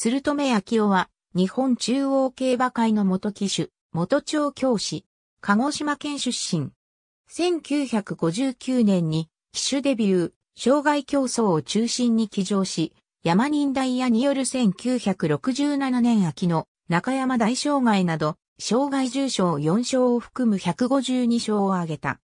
鶴留昭夫は、日本中央競馬会の元騎手、元調教師、鹿児島県出身。1959年に、騎手デビュー、障害競争を中心に騎乗し、山人大屋による1967年秋の中山大障害など、障害重賞4勝を含む152勝を挙げた。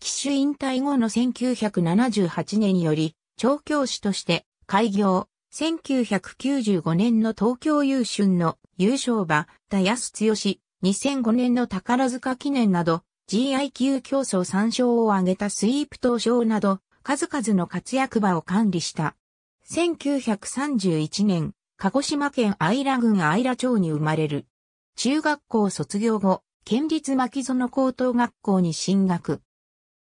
騎手引退後の1978年より、調教師として、開業、1995年の東京優春の優勝馬、田安剛、2005年の宝塚記念など、GIQ 競争参照を挙げたスイープ投賞など、数々の活躍馬を管理した。1931年、鹿児島県愛良郡愛良町に生まれる。中学校卒業後、県立牧園高等学校に進学。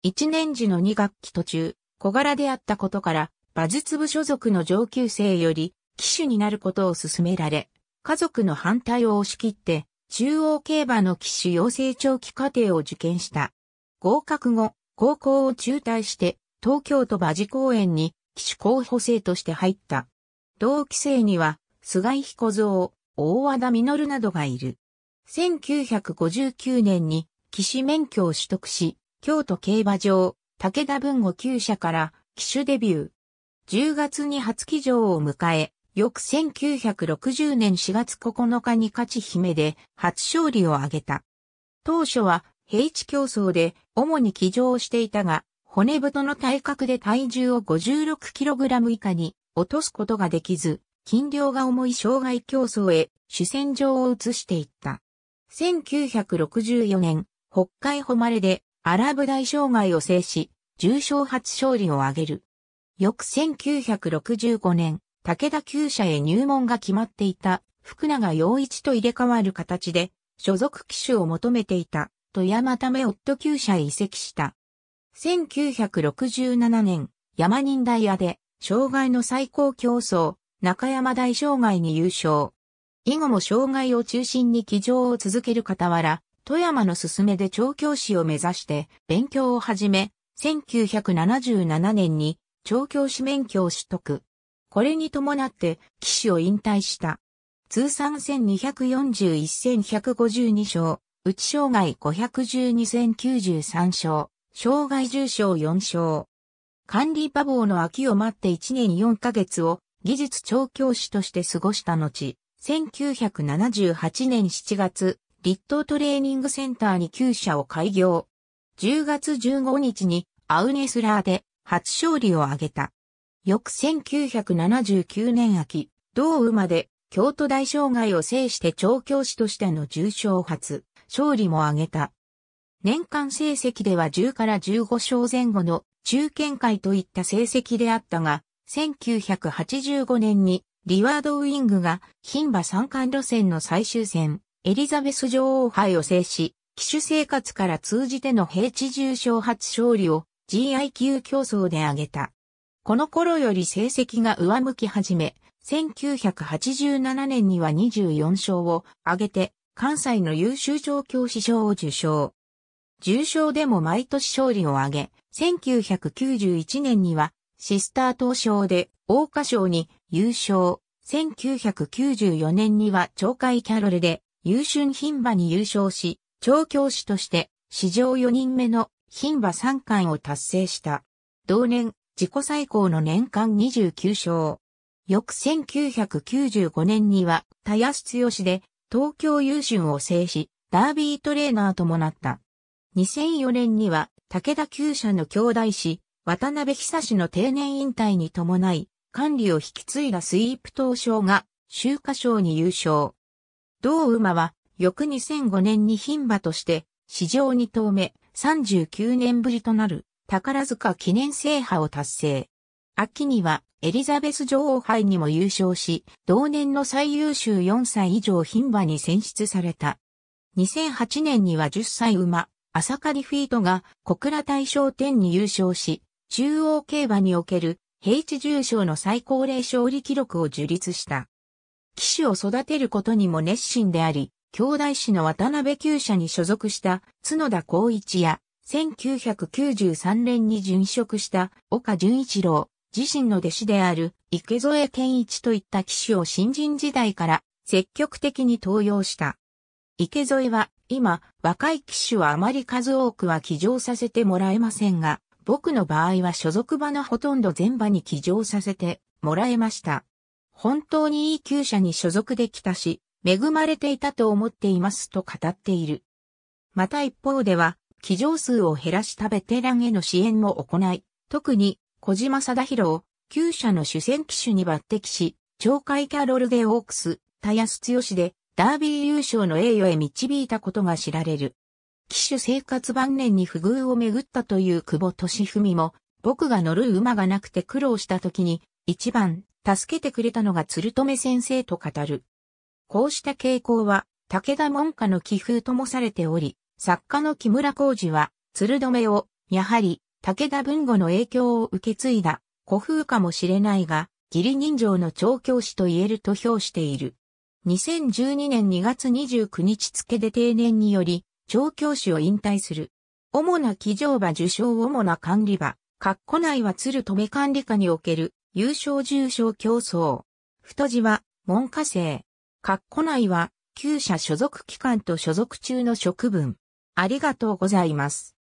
1年時の2学期途中、小柄であったことから、馬術部所属の上級生より、騎手になることを勧められ、家族の反対を押し切って、中央競馬の騎手養成長期課程を受験した。合格後、高校を中退して、東京都馬事公園に騎手候補生として入った。同期生には、菅井彦蔵、大和田実などがいる。1959年に騎手免許を取得し、京都競馬場、武田文吾厩舎から騎手デビュー。10月に初騎乗を迎え、翌1960年4月9日に勝ち姫で初勝利を挙げた。当初は平地競争で主に騎乗していたが、骨太の体格で体重を 56kg 以下に落とすことができず、筋量が重い障害競争へ主戦場を移していった。1964年、北海誉れでアラブ大障害を制し、重賞初勝利を挙げる。翌1965年、武田厩舎へ入門が決まっていた福永陽一と入れ替わる形で、所属機種を求めていた富山ため夫厩舎へ移籍した。1967年、山人大屋で、障害の最高競争、中山大障害に優勝。以後も障害を中心に騎乗を続ける傍ら、富山の勧めで調教師を目指して勉強を始め、1977年に調教師免許を取得。これに伴って、騎手を引退した。通算1241戦152勝、内障害512戦93勝、障害重賞4勝。管理馬房の秋を待って1年4ヶ月を技術調教師として過ごした後、1978年7月、立東トレーニングセンターに旧社を開業。10月15日にアウネスラーで初勝利を挙げた。翌1979年秋、同馬で京都大障害を制して調教師としての重賞初、勝利も挙げた。年間成績では10から15勝前後の中堅会といった成績であったが、1985年にリワードウィングが牝馬三冠路線の最終戦、エリザベス女王杯を制し、騎手生活から通じての平地重賞初勝利を GIQ 競争で挙げた。この頃より成績が上向き始め、1987年には24勝を挙げて、関西の優秀調教師賞を受賞。重賞でも毎年勝利を挙げ、1991年にはシスター東賞で桜花賞に優勝、1994年には鳥海キャロルで優秀牝馬に優勝し、調教師として史上4人目の牝馬三冠を達成した。同年、自己最高の年間29勝。翌1995年には、田安強しで、東京優春を制し、ダービートレーナーともなった。2004年には、武田厩舎の兄弟子、渡辺久志の定年引退に伴い、管理を引き継いだスイープ東賞が、秋華賞に優勝。同馬は、翌2005年に牝馬として、市場に投目。39年ぶりとなる宝塚記念制覇を達成。秋にはエリザベス女王杯にも優勝し、同年の最優秀4歳以上牝馬に選出された。2008年には10歳馬、朝リフィートが小倉大賞10に優勝し、中央競馬における平地重賞の最高齢勝利記録を樹立した。騎手を育てることにも熱心であり、兄弟子の渡辺厩舎に所属した角田光一や、1993年に殉職した岡淳一郎、自身の弟子である池添健一といった騎手を新人時代から積極的に登用した。池添は今若い騎手はあまり数多くは騎乗させてもらえませんが、僕の場合は所属場のほとんど全場に騎乗させてもらえました。本当にいい厩舎に所属できたし、恵まれていたと思っていますと語っている。また一方では、騎乗数を減らしたベテランへの支援も行い、特に小島貞弘を旧社の主戦機種に抜擢し、懲戒キャロルでオークス、田安強しで、ダービー優勝の栄誉へ導いたことが知られる。騎手生活晩年に不遇をめぐったという久保利文も、僕が乗る馬がなくて苦労した時に、一番、助けてくれたのが鶴留先生と語る。こうした傾向は、武田門下の気風ともされており、作家の木村浩二は、鶴留を、やはり、武田文吾の影響を受け継いだ、古風かもしれないが、義理人情の調教師と言えると評している。2012年2月29日付で定年により、調教師を引退する。主な騎乗馬受賞主な管理馬、括弧内は鶴留管理下における優勝重賞競争。太字は、門下生。括弧内は、旧社所属機関と所属中の職分。ありがとうございます。